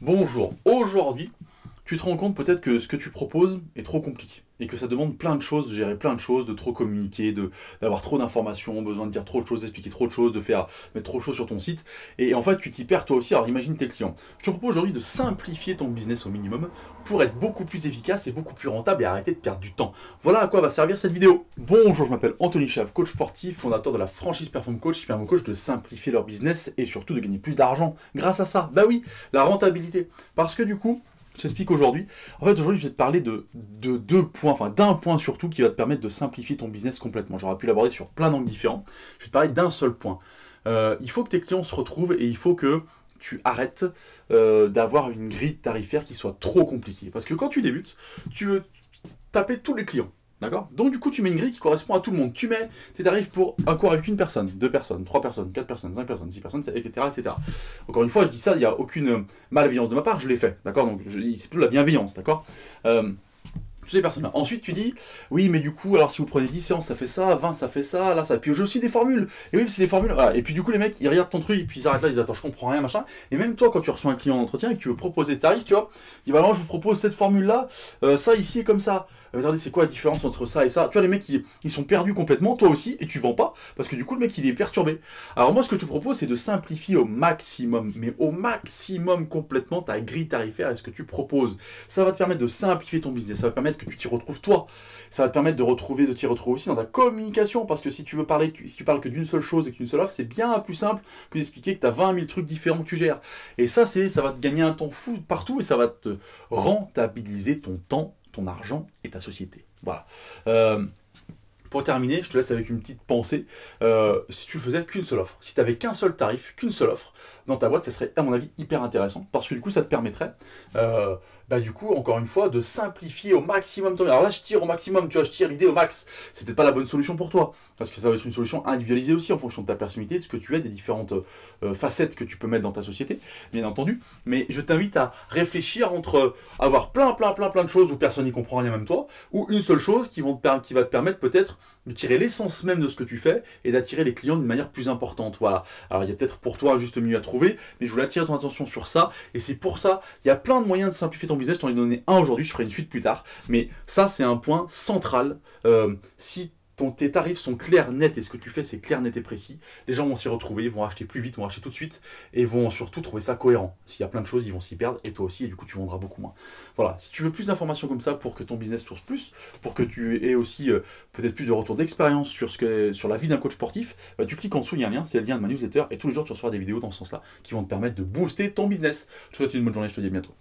Bonjour, aujourd'hui, tu te rends compte peut-être que ce que tu proposes est trop compliqué et que ça demande plein de choses, de gérer plein de choses, de trop communiquer, d'avoir trop d'informations, besoin de dire trop de choses, d'expliquer trop de choses, de faire mettre trop de choses sur ton site. Et en fait, tu t'y perds toi aussi. Alors imagine tes clients. Je te propose aujourd'hui de simplifier ton business au minimum pour être beaucoup plus efficace et beaucoup plus rentable et arrêter de perdre du temps. Voilà à quoi va servir cette vidéo. Bonjour, je m'appelle Anthony Chave, coach sportif, fondateur de la franchise Perform Coach qui permet aux coachs de simplifier leur business et surtout de gagner plus d'argent grâce à ça. Bah oui, la rentabilité. Parce que du coup, je t'explique aujourd'hui. En fait, aujourd'hui, je vais te parler de, deux points, enfin d'un point surtout qui va te permettre de simplifier ton business complètement. J'aurais pu l'aborder sur plein d'angles différents. Je vais te parler d'un seul point. Euh, il faut que tes clients se retrouvent et il faut que tu arrêtes euh, d'avoir une grille tarifaire qui soit trop compliquée. Parce que quand tu débutes, tu veux taper tous les clients. D'accord Donc du coup, tu mets une grille qui correspond à tout le monde. Tu mets, tu tarifs pour un cours avec une personne, deux personnes, trois personnes, quatre personnes, cinq personnes, six personnes, etc. etc. Encore une fois, je dis ça, il n'y a aucune malveillance de ma part, je l'ai fait. D'accord Donc c'est plutôt la bienveillance, d'accord euh, toutes ces personnes Ensuite, tu dis, oui, mais du coup, alors si vous prenez 10 séances, ça fait ça, 20, ça fait ça, là, ça. Puis je aussi des formules. Et oui, c'est des formules. Et puis du coup, les mecs, ils regardent ton truc, et puis ils arrêtent là, ils disent, attends, je comprends rien, machin. Et même toi, quand tu reçois un client d'entretien entretien et que tu veux proposer tarif, tarifs, tu vois, il va bah non, je vous propose cette formule-là, euh, ça ici comme ça. regardez, c'est quoi la différence entre ça et ça Tu vois, les mecs, ils, ils sont perdus complètement, toi aussi, et tu vends pas, parce que du coup, le mec, il est perturbé. Alors moi, ce que je te propose, c'est de simplifier au maximum, mais au maximum complètement ta grille tarifaire et ce que tu proposes. Ça va te permettre de simplifier ton business, ça va te permettre que tu t'y retrouves toi. Ça va te permettre de retrouver, de t'y retrouver aussi dans ta communication, parce que si tu veux parler, si tu parles que d'une seule chose et qu'une seule offre, c'est bien plus simple que d'expliquer que tu as 20 000 trucs différents que tu gères. Et ça, c'est, ça va te gagner un temps fou partout et ça va te rentabiliser ton temps, ton argent et ta société. Voilà. Euh, pour terminer, je te laisse avec une petite pensée. Euh, si tu faisais qu'une seule offre, si tu avais qu'un seul tarif, qu'une seule offre dans ta boîte, ça serait à mon avis hyper intéressant parce que du coup, ça te permettrait euh, bah du coup, encore une fois, de simplifier au maximum ton... Alors là, je tire au maximum, tu vois, je tire l'idée au max. C'est peut-être pas la bonne solution pour toi, parce que ça va être une solution individualisée aussi en fonction de ta personnalité, de ce que tu es, des différentes euh, facettes que tu peux mettre dans ta société, bien entendu. Mais je t'invite à réfléchir entre avoir plein, plein, plein, plein de choses où personne n'y comprend rien, même toi, ou une seule chose qui, vont qui va te permettre peut-être de tirer l'essence même de ce que tu fais et d'attirer les clients d'une manière plus importante. Voilà. Alors il y a peut-être pour toi juste mieux à trouver, mais je voulais attirer ton attention sur ça. Et c'est pour ça, il y a plein de moyens de simplifier ton je t'en ai donné un aujourd'hui, je ferai une suite plus tard. Mais ça, c'est un point central. Euh, si ton, tes tarifs sont clairs, nets, et ce que tu fais, c'est clair, net et précis, les gens vont s'y retrouver, ils vont acheter plus vite, vont acheter tout de suite, et vont surtout trouver ça cohérent. S'il y a plein de choses, ils vont s'y perdre, et toi aussi, et du coup, tu vendras beaucoup moins. Voilà, si tu veux plus d'informations comme ça pour que ton business tourne plus, pour que tu aies aussi euh, peut-être plus de retour d'expérience sur, ce que, sur la vie d'un coach sportif, bah, tu cliques en dessous, il y a un lien, c'est le lien de ma newsletter, et tous les jours, tu reçois des vidéos dans ce sens-là qui vont te permettre de booster ton business. Je te souhaite une bonne journée, je te dis à bientôt.